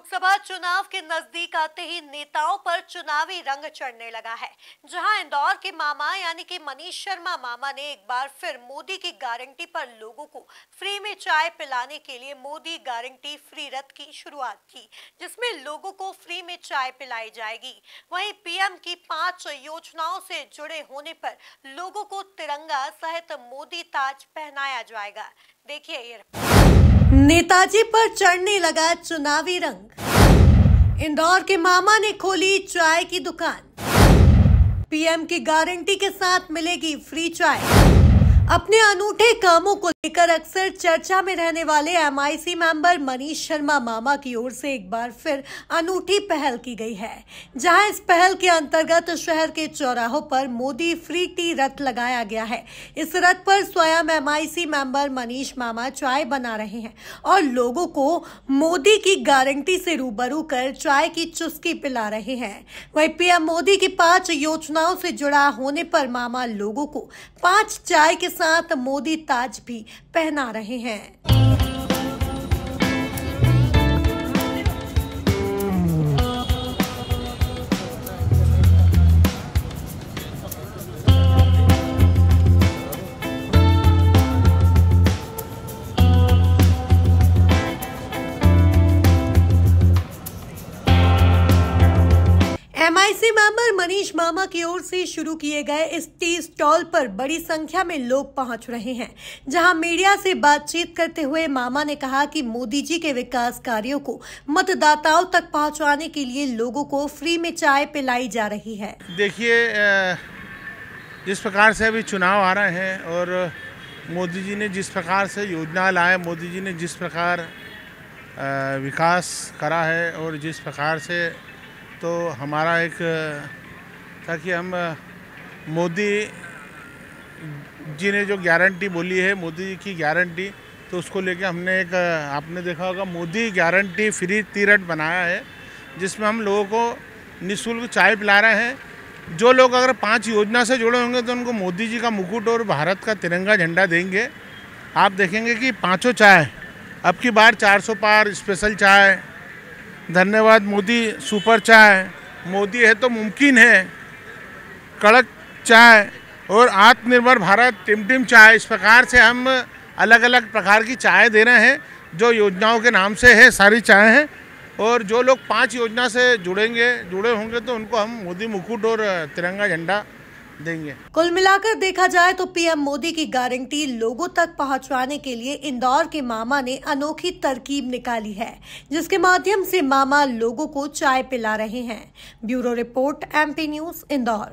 लोकसभा चुनाव के नजदीक आते ही नेताओं पर चुनावी रंग चढ़ने लगा है जहां इंदौर के मामा यानी कि मनीष शर्मा मामा ने एक बार फिर मोदी की गारंटी पर लोगों को फ्री में चाय पिलाने के लिए मोदी गारंटी फ्री रथ की शुरुआत की जिसमें लोगों को फ्री में चाय पिलाई जाएगी वहीं पीएम की पांच योजनाओं से जुड़े होने पर लोगों को तिरंगा सहित मोदी ताज पहनाया जाएगा देखिए ये नेताजी पर चढ़ने लगा चुनावी रंग इंदौर के मामा ने खोली चाय की दुकान पीएम की गारंटी के साथ मिलेगी फ्री चाय अपने अनूठे कामों को लेकर अक्सर चर्चा में रहने वाले एमआईसी मेंबर मनीष शर्मा मामा की ओर से एक बार फिर अनूठी पहल की गई है जहां इस पहल के अंतर्गत शहर के चौराहों पर मोदी फ्री टी रथ लगाया गया है इस रथ पर स्वयं एमआईसी मेंबर मनीष मामा चाय बना रहे हैं और लोगों को मोदी की गारंटी से रूबरू कर चाय की चुस्की पिला रहे हैं वही पीएम मोदी की पांच योजनाओं से जुड़ा होने पर मामा लोगों को पांच चाय के साथ मोदी ताज भी पहना रहे हैं एमआईसी मेंबर मनीष मामा की ओर से शुरू किए गए इस टी स्टॉल पर बड़ी संख्या में लोग पहुंच रहे हैं जहां मीडिया से बातचीत करते हुए मामा ने कहा कि मोदी जी के विकास कार्यों को मतदाताओं तक पहुंचाने के लिए लोगों को फ्री में चाय पिलाई जा रही है देखिए जिस प्रकार से अभी चुनाव आ रहे हैं और मोदी जी ने जिस प्रकार से योजना लाए मोदी जी ने जिस प्रकार विकास करा है और जिस प्रकार से तो हमारा एक था कि हम मोदी जी ने जो गारंटी बोली है मोदी जी की गारंटी तो उसको लेके हमने एक आपने देखा होगा मोदी गारंटी फ्री तीरट बनाया है जिसमें हम लोगों को निःशुल्क चाय पिला रहे हैं जो लोग अगर पांच योजना से जुड़े होंगे तो उनको मोदी जी का मुकुट और भारत का तिरंगा झंडा देंगे आप देखेंगे कि पांचों चाय अब की बार 400 पार स्पेशल चाय धन्यवाद मोदी सुपर चाय मोदी है तो मुमकिन है कड़क चाय और आत्मनिर्भर भारत टिमटिम चाय इस प्रकार से हम अलग अलग प्रकार की चाय दे रहे हैं जो योजनाओं के नाम से है सारी चाय हैं और जो लोग पांच योजना से जुड़ेंगे जुड़े होंगे तो उनको हम मोदी मुकुट और तिरंगा झंडा देंगे कुल मिलाकर देखा जाए तो पीएम मोदी की गारंटी लोगों तक पहुंचाने के लिए इंदौर के मामा ने अनोखी तरकीब निकाली है जिसके माध्यम से मामा लोगों को चाय पिला रहे हैं bureau report MP news Indore